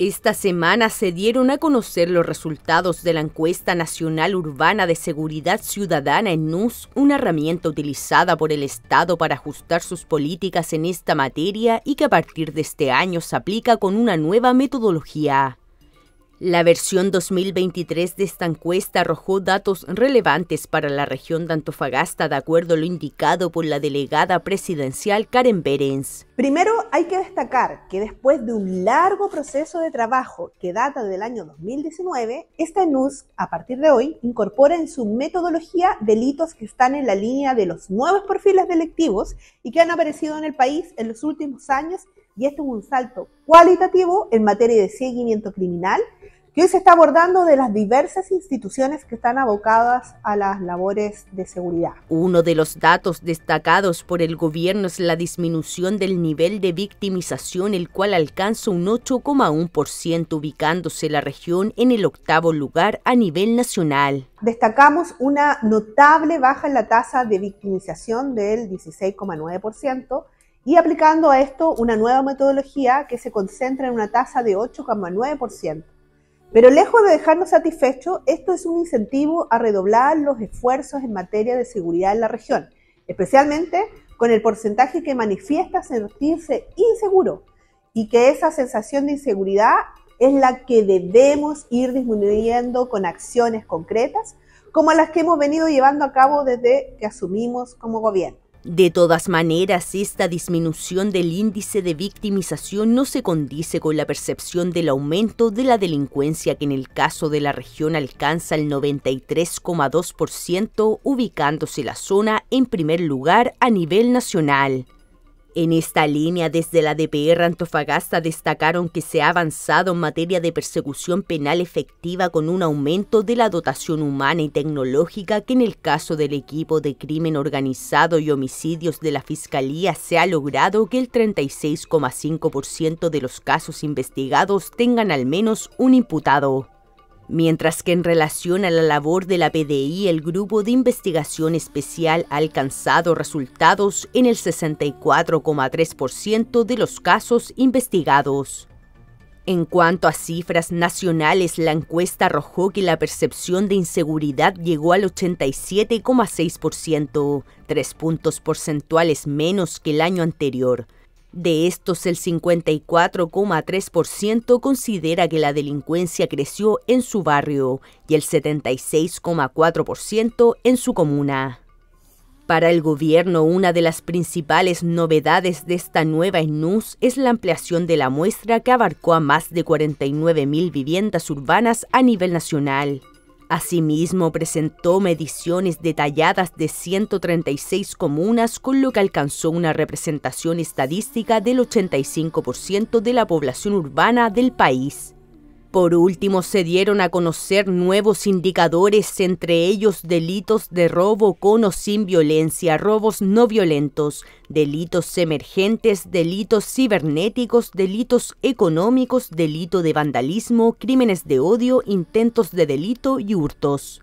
Esta semana se dieron a conocer los resultados de la encuesta nacional urbana de seguridad ciudadana en NUS, una herramienta utilizada por el Estado para ajustar sus políticas en esta materia y que a partir de este año se aplica con una nueva metodología. La versión 2023 de esta encuesta arrojó datos relevantes para la región de Antofagasta, de acuerdo a lo indicado por la delegada presidencial Karen Berens. Primero, hay que destacar que después de un largo proceso de trabajo que data del año 2019, esta NUS a partir de hoy, incorpora en su metodología delitos que están en la línea de los nuevos perfiles delictivos y que han aparecido en el país en los últimos años, y esto es un salto cualitativo en materia de seguimiento criminal y hoy se está abordando de las diversas instituciones que están abocadas a las labores de seguridad. Uno de los datos destacados por el gobierno es la disminución del nivel de victimización, el cual alcanza un 8,1%, ubicándose la región en el octavo lugar a nivel nacional. Destacamos una notable baja en la tasa de victimización del 16,9% y aplicando a esto una nueva metodología que se concentra en una tasa de 8,9%. Pero lejos de dejarnos satisfechos, esto es un incentivo a redoblar los esfuerzos en materia de seguridad en la región, especialmente con el porcentaje que manifiesta sentirse inseguro y que esa sensación de inseguridad es la que debemos ir disminuyendo con acciones concretas como las que hemos venido llevando a cabo desde que asumimos como gobierno. De todas maneras, esta disminución del índice de victimización no se condice con la percepción del aumento de la delincuencia que en el caso de la región alcanza el 93,2%, ubicándose la zona en primer lugar a nivel nacional. En esta línea, desde la DPR Antofagasta destacaron que se ha avanzado en materia de persecución penal efectiva con un aumento de la dotación humana y tecnológica que en el caso del equipo de crimen organizado y homicidios de la Fiscalía se ha logrado que el 36,5% de los casos investigados tengan al menos un imputado mientras que en relación a la labor de la PDI, el Grupo de Investigación Especial ha alcanzado resultados en el 64,3% de los casos investigados. En cuanto a cifras nacionales, la encuesta arrojó que la percepción de inseguridad llegó al 87,6%, tres puntos porcentuales menos que el año anterior. De estos, el 54,3% considera que la delincuencia creció en su barrio y el 76,4% en su comuna. Para el gobierno, una de las principales novedades de esta nueva ENUS es la ampliación de la muestra que abarcó a más de 49.000 viviendas urbanas a nivel nacional. Asimismo, presentó mediciones detalladas de 136 comunas, con lo que alcanzó una representación estadística del 85% de la población urbana del país. Por último, se dieron a conocer nuevos indicadores, entre ellos delitos de robo con o sin violencia, robos no violentos, delitos emergentes, delitos cibernéticos, delitos económicos, delito de vandalismo, crímenes de odio, intentos de delito y hurtos.